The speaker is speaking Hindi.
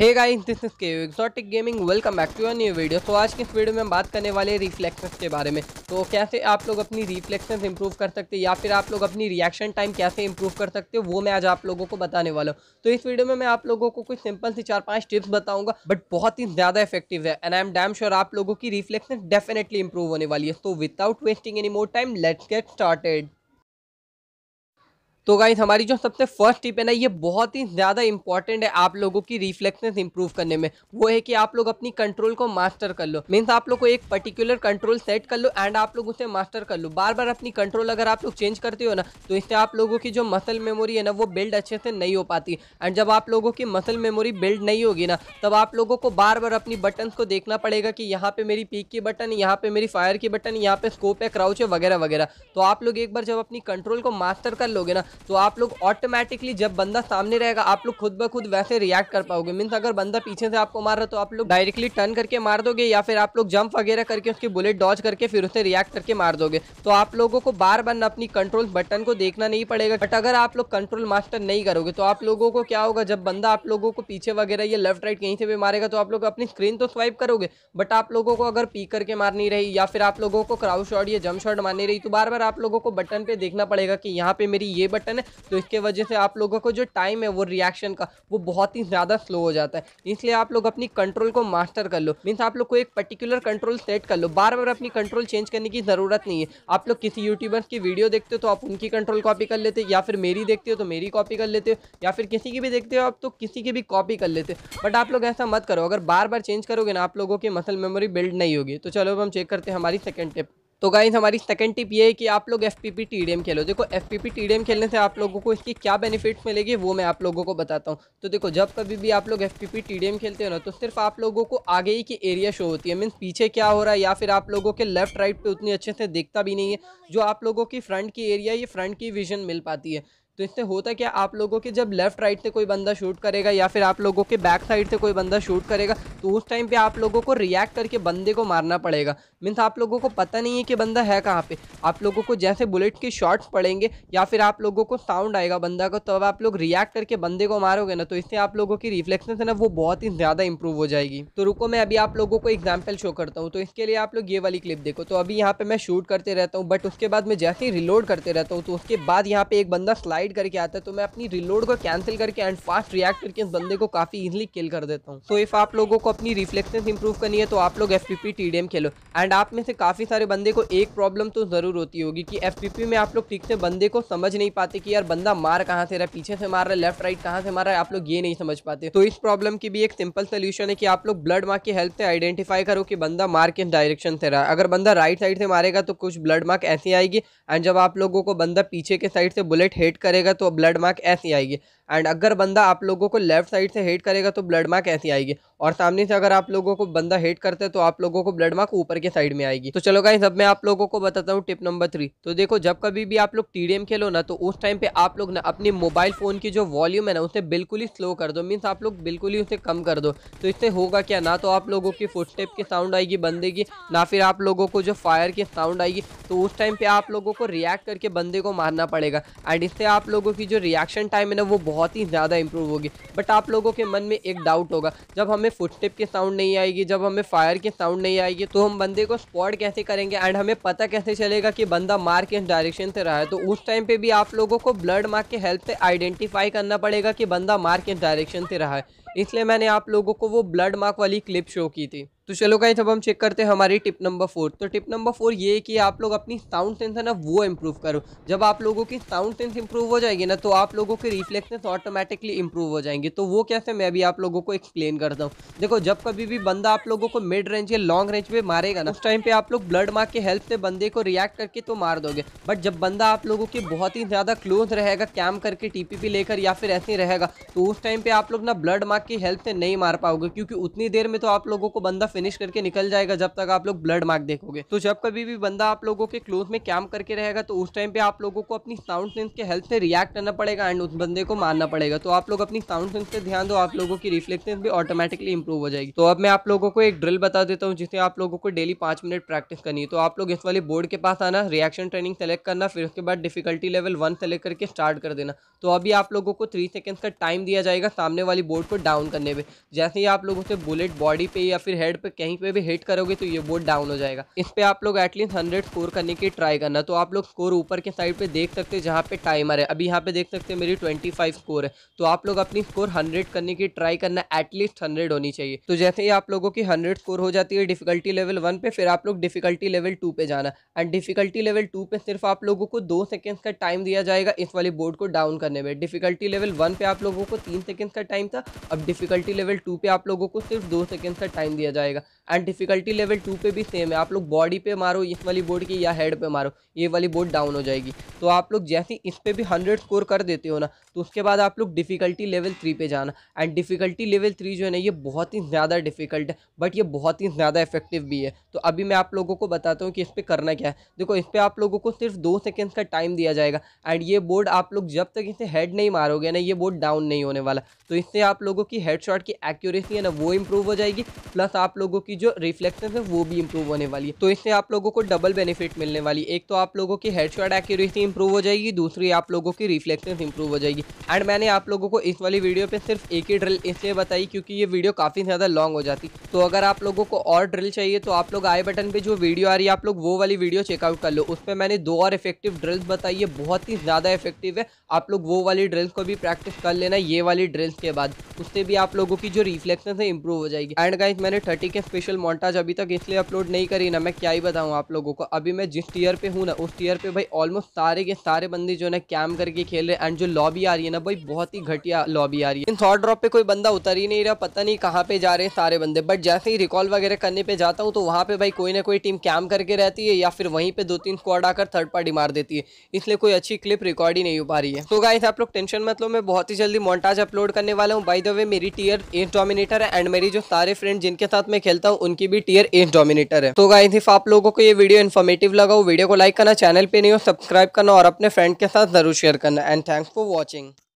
hey guys this is K exotic gaming welcome back to new video तो आज की इस वीडियो में हम बात करने वाले रिफ्लेक्शंस के बारे में तो कैसे आप लोग अपनी रिफ्लेक्शंस इंप्रूव कर सकते हैं या फिर आप लोग अपनी रिएक्शन टाइम कैसे इंप्रूव कर सकते हो वो मैं आज आप लोगों को बताने वाला हूँ तो इस वीडियो में मैं आप लोगों को कुछ सिंपल सी चार पाँच टिप्स बताऊंगा बट बहुत ही ज़्यादा इफेक्टिव है and I am damn sure आप लोगों की रिफ्लेक्शन डेफिनेटली इंप्रूव होने वाली है तो without wasting any more time let's get started तो गाइज हमारी जो सबसे फर्स्ट टिप है ना ये बहुत ही ज़्यादा इंपॉर्टेंट है आप लोगों की रिफ्लेक्सेस इंप्रूव करने में वो है कि आप लोग अपनी कंट्रोल को मास्टर कर लो मीन्स आप लोग को एक पर्टिकुलर कंट्रोल सेट कर लो एंड आप लोग उसे मास्टर कर लो बार बार अपनी कंट्रोल अगर आप लोग चेंज करते हो ना तो इससे आप लोगों की जो मसल मेमोरी है ना वो बिल्ड अच्छे से नहीं हो पाती एंड जब आप लोगों की मसल मेमोरी बिल्ड नहीं होगी ना तब आप लोगों को बार बार अपनी बटन को देखना पड़ेगा कि यहाँ पे मेरी पीक की बटन यहाँ पे मेरी फायर की बटन यहाँ पे स्कोप है क्राउच है वगैरह वगैरह तो आप लोग एक बार जब अपनी कंट्रोल को मास्टर कर लोगे ना तो आप लोग ऑटोमेटिकली जब बंदा सामने रहेगा आप लोग खुद ब खुद वैसे रिएक्ट कर पाओगे मीन्स अगर बंदा पीछे से आपको मार रहा तो आप लोग डायरेक्टली टर्न करके मार दोगे या फिर आप लोग जंप वगैरह करके उसकी बुलेट डॉच करके फिर उसे रिएक्ट करके मार दोगे तो आप लोगों को बार बार अपनी कंट्रोल बटन को देखना नहीं पड़ेगा बट अगर आप लोग कंट्रोल मास्टर नहीं करोगे तो आप लोगों को क्या होगा जब बंदा आप लोगों को पीछे वगैरह या लेफ्ट राइट कहीं से भी मारेगा तो आप लोग अपनी स्क्रीन तो स्वाइप करोगे बट आप लोगों को अगर पी करके मारनी रही या फिर आप लोगों को क्राउड शॉट या जंप शॉट मारनी रही तो बार बार आप लोगों को बटन पे देखना पड़ेगा कि यहाँ पे मेरी ये बटन बटन है तो इसके वजह से आप लोगों को जो टाइम है वो रिएक्शन का वो बहुत ही ज़्यादा स्लो हो जाता है इसलिए आप लोग अपनी कंट्रोल को मास्टर कर लो मीन्स आप लोग को एक पर्टिकुलर कंट्रोल सेट कर लो बार बार अपनी कंट्रोल चेंज करने की ज़रूरत नहीं है आप लोग किसी यूट्यूबर्स की वीडियो देखते हो तो आप उनकी कंट्रोल कॉपी कर लेते हो या फिर मेरी देखते हो तो मेरी कॉपी कर लेते हो या फिर किसी की भी देखते हो आप तो किसी की भी कॉपी कर लेते हो बट आप लोग ऐसा मत करो अगर बार बार चेंज करोगे ना आप लोगों की मसल मेमोरी बिल्ड नहीं होगी तो चलो अब हम चेक करते हैं हमारी सेकेंड टिप तो गाइज हमारी सेकंड टिप ये है कि आप लोग F P P T D M खेलो देखो F P P T D M खेलने से आप लोगों को इसकी क्या बेनिफिट्स मिलेगी वो मैं आप लोगों को बताता हूँ तो देखो जब कभी भी आप लोग F P P T D M खेलते हो ना तो सिर्फ आप लोगों को आगे ही की एरिया शो होती है मीन्स पीछे क्या हो रहा है या फिर आप लोगों के लेफ्ट राइट पर उतनी अच्छे से देखता भी नहीं है जो आप लोगों की फ्रंट की एरिया ये फ्रंट की विजन मिल पाती है तो इससे होता क्या आप लोगों के जब लेफ्ट राइट से कोई बंदा शूट करेगा या फिर आप लोगों के बैक साइड से कोई बंदा शूट करेगा तो उस टाइम पे आप लोगों को रिएक्ट करके बंदे को मारना पड़ेगा मीन्स तो आप लोगों को पता नहीं है कि बंदा है कहाँ पे आप लोगों को जैसे बुलेट के शॉट्स पड़ेंगे या फिर आप लोगों को साउंड आएगा बंदा को तब तो आप लोग रिएक्ट करके बंदे को मारोगे ना तो इससे आप लोगों की रिफ्लेक्शन है ना वो बहुत ही ज़्यादा इंप्रूव हो जाएगी तो रुको मैं अभी आप लोगों को एग्जाम्पल शो करता हूँ तो इसके लिए आप लोग ये वाली क्लिप देखो तो अभी यहाँ पे मैं शूट करते रहता हूँ बट उसके बाद मैं जैसे ही रिलोड करते रहता हूँ तो उसके बाद यहाँ पे एक बंदा स्लाइड करके आता है तो मैं अपनी रिलोड को कैंसिल करके एंड फास्ट रिएक्ट करके इस बंदे को काफ़ी ईजिली किल कर देता हूँ तो इफ़ आप लोगों को अपनी रिफ्लेक्शन इंप्रूव करनी है तो आप लोग एफ पी खेलो एंड एंड आप में से काफ़ी सारे बंदे को एक प्रॉब्लम तो ज़रूर होती होगी कि एफ में आप लोग ठीक से बंदे को समझ नहीं पाते कि यार बंदा मार कहाँ से रहा है पीछे से मार रहा है लेफ्ट राइट कहाँ से मार रहा है आप लोग ये नहीं समझ पाते तो इस प्रॉब्लम की भी एक सिंपल सोल्यूशन है कि आप लोग ब्लड मार्क की हेल्प से आइडेंटिफाई करो कि बंदा मार किस डायरेक्शन से रहा है अगर बंदा राइट साइड से मारेगा तो कुछ ब्लड मार्क ऐसी आएगी एंड जब आप लोगों को बंदा पीछे के साइड से बुलेट हेट करेगा तो ब्लड मार्क ऐसी आएगी एंड अगर बंदा आप लोगों को लेफ्ट साइड से हेट करेगा तो ब्लड मार्क ऐसी आएगी और सामने से अगर आप लोगों को बंदा हेट करते हैं तो आप लोगों को ब्लड मार्क ऊपर के साइड में आएगी तो चलो गाइस अब मैं आप लोगों को बताता हूँ टिप नंबर थ्री तो देखो जब कभी भी आप लोग टीडीएम खेलो ना तो उस टाइम पे आप लोग ना अपने मोबाइल फोन की जो वॉल्यूम है ना उसे बिल्कुल ही स्लो कर दो मीन्स आप लोग बिल्कुल ही उसे कम कर दो तो इससे होगा क्या ना तो आप लोगों की फुटस्टेप की साउंड आएगी बंदे की ना फिर आप लोगों को जो फायर की साउंड आएगी तो उस टाइम पे आप लोगों को रिएक्ट करके बंदे को मारना पड़ेगा एंड इससे आप लोगों की जो रिएक्शन टाइम है ना वो बहुत बहुत ही ज़्यादा इंप्रूव होगी बट आप लोगों के मन में एक डाउट होगा जब हमें फुटस्टेप की साउंड नहीं आएगी जब हमें फायर की साउंड नहीं आएगी तो हम बंदे को स्पॉट कैसे करेंगे एंड हमें पता कैसे चलेगा कि बंदा मार किस डायरेक्शन से रहा है तो उस टाइम पर भी आप लोगों को ब्लड मार्क के हेल्प से आइडेंटिफाई करना पड़ेगा कि बंदा मार किस डायरेक्शन से रहा है इसलिए मैंने आप लोगों को वो ब्लड मार्क वाली क्लिप शो की थी तो चलो कहीं जब हम चेक करते हैं हमारी टिप नंबर फोर तो टिप नंबर फोर ये है कि आप लोग अपनी साउंड सेंस है ना वो इम्प्रूव करो जब आप लोगों की साउंड सेंस इंप्रूव हो जाएगी ना तो आप लोगों के रिफ्लेक्सेस ऑटोमेटिकली इंप्रूव हो जाएंगे तो वो कैसे मैं भी आप लोगों को एक्सप्लेन करता हूँ देखो जब कभी भी बंदा आप लोगों को मिड रेंज या लॉन्ग रेंज में मारेगा ना उस टाइम पर आप लोग ब्लड मार्क के हेल्प से बंदे को रिएक्ट करके तो मार दोगे बट जब बंदा आप लोगों के बहुत ही ज़्यादा क्लोज रहेगा कैम करके टीपीपी लेकर या फिर ऐसे ही रहेगा तो उस टाइम पर आप लोग ना ब्लड मार्क आपकी हेल्थ से नहीं मार पाओगे क्योंकि उतनी देर में तो आप लोगों को बंदा फिनिश करके निकल जाएगा जब तक आप लोग ब्लड मार्क देखोगे तो जब कभी भी बंदा आप लोगों के क्लोज में कैम करके रहेगा तो उस टाइम पे आप लोगों को अपनी साउंड सेंस के हेल्थ से रिएक्ट करना पड़ेगा एंड उस बंदे को मारना पड़ेगा तो आप लोग अपनी साउंड सेंस पे ध्यान दो आप लोगों की रिफ्लेक्शन भी ऑटोमेटिकली इंप्रूव हो जाएगी तो अब मैं आप लोगों को एक ड्रिल बता देता हूँ जिसे आप लोगों को डेली पांच मिनट प्रैक्टिस करनी है तो आप लोग इस वाले बोर्ड के पास आना रिएक्शन ट्रेनिंग सेलेक्ट करना फिर उसके बाद डिफिकल्टी लेवल वन सेलेक्ट करके स्टार्ट कर देना तो अभी आप लोगों को थ्री सेकेंड का टाइम दिया जाएगा सामने वाली बोर्ड को डाउन करने पे जैसे ही आप लोग उसे बुलेट बॉडी पे या फिर हेड पे कहीं पे भी हिट करोगे तो ये बोट डाउन हो जाएगा इस पे आप लोग एटलीस्ट हंड्रेड स्कोर करने की ट्राई करना तो आप लोग स्कोर ऊपर के साइड पे देख सकते हैं जहाँ पे टाइमर है अभी यहाँ पे देख सकते हैं मेरी ट्वेंटी स्कोर है तो आप लोग अपनी स्कोर हंड्रेड करने की ट्राई करना एटलीस्ट हंड्रेड होनी चाहिए तो जैसे ही आप लोगों की हंड्रेड स्कोर हो जाती है डिफिकल्टी लेवल वन पे फिर आप लोग डिफिकल्टी लेवल टू पे जाना एंड डिफिकल्टी लेवल टू पे सिर्फ आप लोगों को दो सेकेंड का टाइम दिया जाएगा इस वाली बोर्ड को डाउन करने में डिफिकल्टी लेवल वन पे आप लोगों को तीन सेकेंड का टाइम था अब अब डिफिकल्टी लेवल टू पे आप लोगों को सिर्फ दो सेकेंड का टाइम दिया जाएगा एंड डिफिकल्टी लेवल टू पे भी सेम है आप लोग बॉडी पे मारो इस वाली बोर्ड की या हेड पे मारो ये वाली बोर्ड डाउन हो जाएगी तो आप लोग जैसे इस पर भी हंड्रेड स्कोर कर देते हो ना तो उसके बाद आप लोग डिफ़िकल्टी लेवल थ्री पे जाना एंड डिफ़िकल्टी लेवल थ्री जो है ना ये बहुत ही ज़्यादा डिफ़िकल्ट है बट ये बहुत ही ज़्यादा इफेक्टिव भी है तो अभी मैं आप लोगों को बताता हूँ कि इस पर करना क्या है देखो इस पर आप लोगों को सिर्फ दो सेकेंड का टाइम दिया जाएगा एंड ये बोर्ड आप लोग जब तक इसे हेड नहीं मारोगे ना ये बोर्ड डाउन नहीं होने वाला तो इससे आप लोगों की हेड की एक्यूरेसी है ना वो इम्प्रूव हो जाएगी प्लस आप लोगों की जो रिफ्लेक्शन है वो भी इम्प्रूव होने वाली है तो इससे आप लोगों को डबल बेनिफिट मिलने वाली एक तो आप लोगों की हेड एक्यूरेसी इंप्रूव हो जाएगी दूसरी आप लोगों की रिफ्लेक्शन इंप्रूव हो जाएगी जाएगी एंड मैंने आप लोगों को इस वाली वीडियो पे सिर्फ एक ही ड्रिल इसलिए बताई क्योंकि ये वीडियो काफ़ी ज़्यादा लॉन्ग हो जाती तो अगर आप लोगों को और ड्रिल चाहिए तो आप लोग आई बटन पर जो वीडियो आ रही है आप लोग वो वाली वीडियो चेकआउट कर लो उस पर मैंने दो और इफेक्टिव ड्रिल्स बताई है बहुत ही ज़्यादा इफेक्टिव है आप लोग वो वाली ड्रिल्स को भी प्रैक्टिस कर लेना ये वाली ड्रिल्स के बाद उससे भी आप लोगों की जो रिफ्लेक्शन है इंप्रूव हो जाएगी एंड गाइज मैंने थर्टी के स्पेशल मॉन्टाज अभी तक इसलिए अपलोड नहीं करी ना मैं क्या ही बताऊँ आप लोगों को अभी मैं जिस टीयर पर हूँ ना उस टीयर पर भाई ऑलमोस्ट सारे के सारे बंदे जो है कैम करके खेल रहे एंड जो लॉबी आ रही है ना भाई बहुत ही घटिया लॉबी आ रही है इन थॉट ड्रॉप पे कोई बंदा उतर ही नहीं रहा पता नहीं कहाँ पे जा रहे हैं सारे बंदे बट जैसे ही रिकॉल वगैरह करने पे जाता हूँ तो वहाँ पे भाई कोई ना कोई टीम कैम करके रहती है या फिर वहीं पे दो तीन स्क्वाड आकर थर्ड पार्टी मार देती है इसलिए कोई अच्छी क्लिप रिकॉर्ड ही नहीं हो पा रही है तो गाइस आप लोग टेंशन मत लो मैं बहुत ही जल्दी मोन्टाज अपलोड करने वाला हूँ बाई द वे मेरी टीयर एट डोमिनेटर है एंड मेरी जो सारे फ्रेंड जिनके साथ मैं खेलता हूँ उनकी भी टीयर एट डोमिनेटर है तो गाइस इफ आप लोगों को ये वीडियो इन्फॉर्मेटिव लगा हो वीडियो को लाइक करना चैनल पे नहीं हो सब्सक्राइब करना और अपने फ्रेंड के साथ जरूर शेयर करना एंड थैंक्स फॉर वॉचिंग